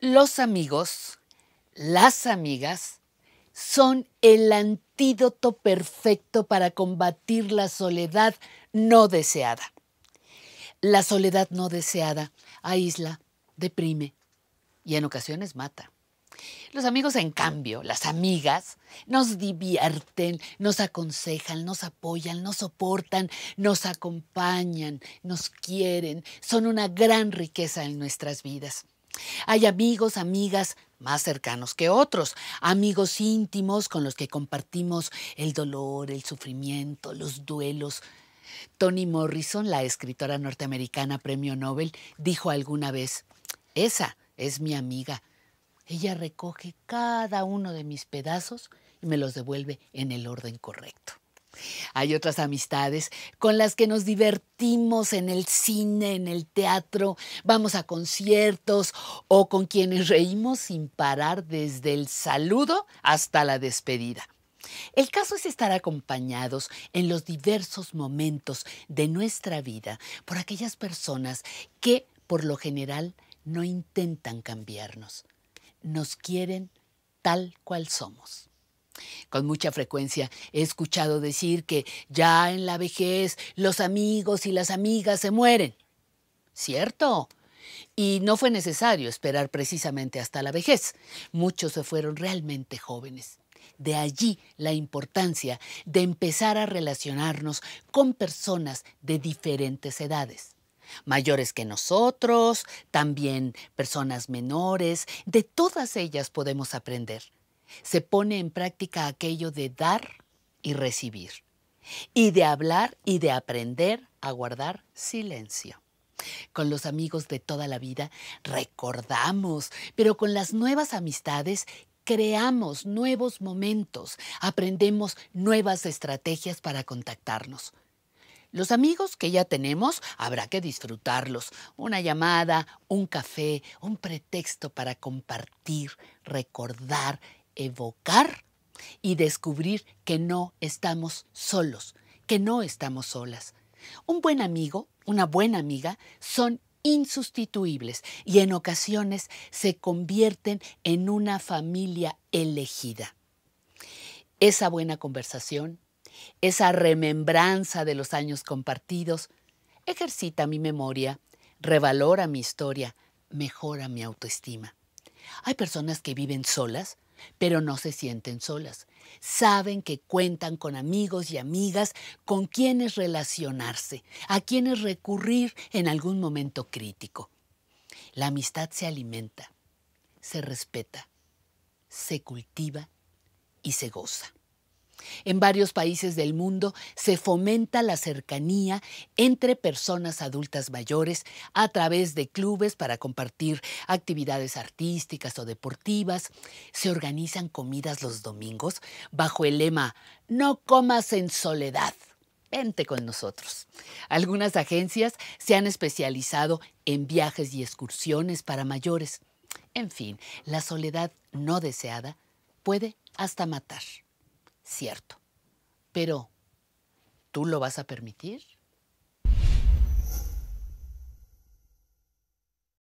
Los amigos, las amigas, son el antídoto perfecto para combatir la soledad no deseada. La soledad no deseada aísla, deprime y en ocasiones mata. Los amigos, en cambio, las amigas, nos divierten, nos aconsejan, nos apoyan, nos soportan, nos acompañan, nos quieren, son una gran riqueza en nuestras vidas. Hay amigos, amigas más cercanos que otros, amigos íntimos con los que compartimos el dolor, el sufrimiento, los duelos. Toni Morrison, la escritora norteamericana Premio Nobel, dijo alguna vez, esa es mi amiga. Ella recoge cada uno de mis pedazos y me los devuelve en el orden correcto. Hay otras amistades con las que nos divertimos en el cine, en el teatro, vamos a conciertos o con quienes reímos sin parar desde el saludo hasta la despedida. El caso es estar acompañados en los diversos momentos de nuestra vida por aquellas personas que, por lo general, no intentan cambiarnos. Nos quieren tal cual somos. Con mucha frecuencia he escuchado decir que ya en la vejez los amigos y las amigas se mueren. ¿Cierto? Y no fue necesario esperar precisamente hasta la vejez. Muchos se fueron realmente jóvenes. De allí la importancia de empezar a relacionarnos con personas de diferentes edades. Mayores que nosotros, también personas menores, de todas ellas podemos aprender se pone en práctica aquello de dar y recibir, y de hablar y de aprender a guardar silencio. Con los amigos de toda la vida recordamos, pero con las nuevas amistades creamos nuevos momentos, aprendemos nuevas estrategias para contactarnos. Los amigos que ya tenemos habrá que disfrutarlos. Una llamada, un café, un pretexto para compartir, recordar evocar y descubrir que no estamos solos, que no estamos solas. Un buen amigo, una buena amiga son insustituibles y en ocasiones se convierten en una familia elegida. Esa buena conversación, esa remembranza de los años compartidos, ejercita mi memoria, revalora mi historia, mejora mi autoestima. Hay personas que viven solas, pero no se sienten solas. Saben que cuentan con amigos y amigas con quienes relacionarse, a quienes recurrir en algún momento crítico. La amistad se alimenta, se respeta, se cultiva y se goza. En varios países del mundo se fomenta la cercanía entre personas adultas mayores a través de clubes para compartir actividades artísticas o deportivas. Se organizan comidas los domingos bajo el lema No comas en soledad. Vente con nosotros. Algunas agencias se han especializado en viajes y excursiones para mayores. En fin, la soledad no deseada puede hasta matar cierto. Pero, ¿tú lo vas a permitir?